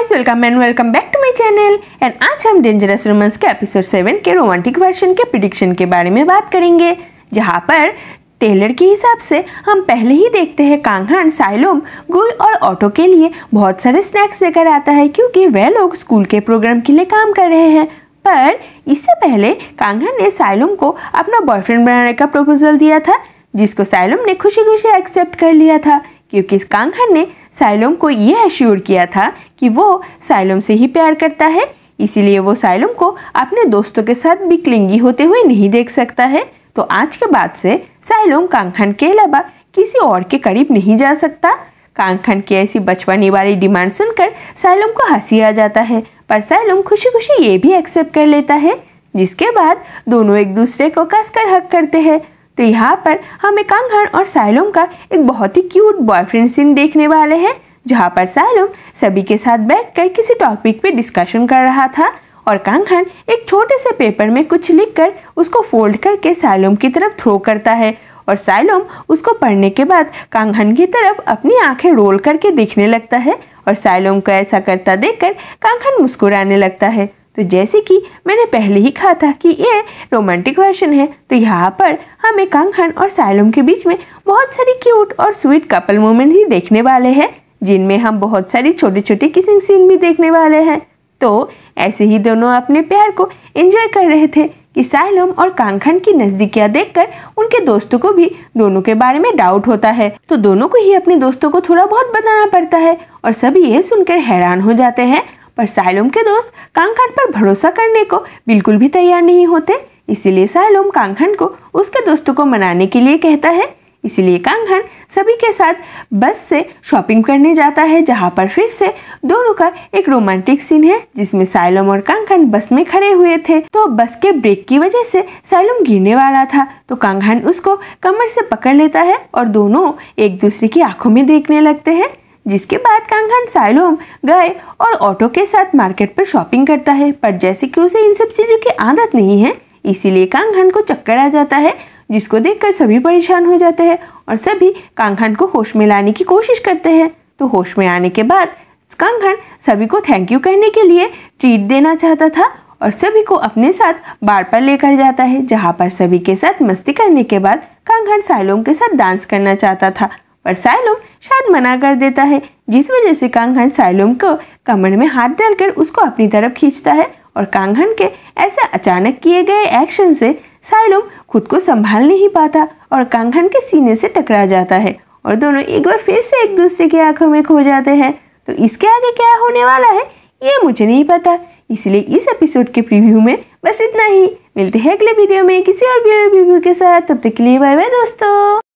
guys welcome and welcome back to my channel and आज हम dangerous romance के episode seven के romantic version के प्रिडिक्शन के बारे में बात करेंगे जहां पर टेलर के हिसाब से हम पहले ही देखते हैं कांगहन साइलोम गुई और ऑटो के लिए बहुत सारे स्नैक्स लेकर आता है क्योंकि वह लोग स्कूल के प्रोग्राम के लिए काम कर रहे हैं पर इससे पहले कांगहन ने साइलोम को अपना बॉयफ्रेंड बनाने का प्रपोजल दिया था जिसको साइलोम ने खुशी खुशी एक्सेप्ट कर लिया था क्योंकि कांगहन ने साइलोम को यह एश्योर किया था कि वो साइलोम से ही प्यार करता है इसीलिए वो साइलोम को अपने दोस्तों के साथ भी क्लिंगी होते हुए नहीं देख सकता है तो आज के बाद से साइलोम कांखन के अलावा किसी और के करीब नहीं जा सकता कांखन की ऐसी बचपने वाली डिमांड सुनकर साइलोम को हंसी आ जाता है पर साइलोम खुशी खुशी ये भी एक्सेप्ट कर लेता है जिसके बाद दोनों एक दूसरे को कसकर हक करते हैं तो यहाँ पर हम एकांगहन और साइलोम का एक बहुत ही क्यूट बॉयफ्रेंड सीन देखने वाले हैं जहाँ पर साइलोम सभी के साथ बैठकर किसी टॉपिक पे डिस्कशन कर रहा था और कांगहन एक छोटे से पेपर में कुछ लिखकर उसको फोल्ड करके साइलोम की तरफ थ्रो करता है और साइलोम उसको पढ़ने के बाद कांगहन की तरफ अपनी आंखें रोल करके देखने लगता है और साइलोम को ऐसा करता देखकर कांगहन मुस्कुराने लगता है तो जैसे कि मैंने पहले ही कहा था कि ये रोमांटिक वर्षन है तो यहाँ पर हमें कंगन और साइलम के बीच में बहुत सारी क्यूट और स्वीट कपल मोमेंट ही देखने वाले हैं जिनमें हम बहुत सारी छोटे छोटे किसिंग सीन भी देखने वाले हैं तो ऐसे ही दोनों अपने प्यार को एंजॉय कर रहे थे कि साइलम और कांखन की नज़दीकियां देखकर उनके दोस्तों को भी दोनों के बारे में डाउट होता है तो दोनों को ही अपने दोस्तों को थोड़ा बहुत बताना पड़ता है और सभी ये सुनकर हैरान हो जाते हैं पर साइलोम के दोस्त कांगखंड पर भरोसा करने को बिल्कुल भी तैयार नहीं होते इसीलिए साइलोम कांगखंड को उसके दोस्तों को मनाने के लिए कहता है इसीलिए कांगखंड सभी के साथ बस से शॉपिंग करने जाता है जहाँ पर फिर से दोनों का एक रोमांटिक सीन है जिसमें साइलोम और कांगखंड बस में खड़े हुए थे तो बस के ब्रेक की वजह से साइलोम गिरने वाला था तो कांगखंड उसको कमर से पकड़ लेता है और दोनों एक दूसरे की आंखों में देखने लगते हैं जिसके बाद कांगन साइलोम गए और ऑटो के साथ मार्केट पर शॉपिंग करता है पर जैसे कि उसे इन सब चीज़ों की आदत नहीं है इसीलिए कांगन को चक्कर आ जाता है जिसको देखकर सभी परेशान हो जाते हैं और सभी कांगन को होश में लाने की कोशिश करते हैं तो होश में आने के बाद कांगन सभी को थैंक यू कहने के लिए ट्रीट देना चाहता था और सभी को अपने साथ बार पर लेकर जाता है जहाँ पर सभी के साथ मस्ती करने के बाद कांगन साइलोम के साथ डांस करना चाहता था पर साइलोम शायद मना कर देता है जिस वजह से कांगहन साइलोम को कमर में हाथ डालकर उसको अपनी तरफ खींचता है और कांगहन के ऐसे अचानक किए गए एक्शन से साइलोम खुद को संभाल नहीं पाता और कांगहन के सीने से टकरा जाता है और दोनों एक बार फिर से एक दूसरे की आंखों में खो जाते हैं तो इसके आगे क्या होने वाला है ये मुझे नहीं पता इसलिए इस एपिसोड के प्रीव्यू में बस इतना ही मिलते हैं अगले वीडियो में किसी और वीडियो के साथ तब तक के लिए बाय बाय दोस्तों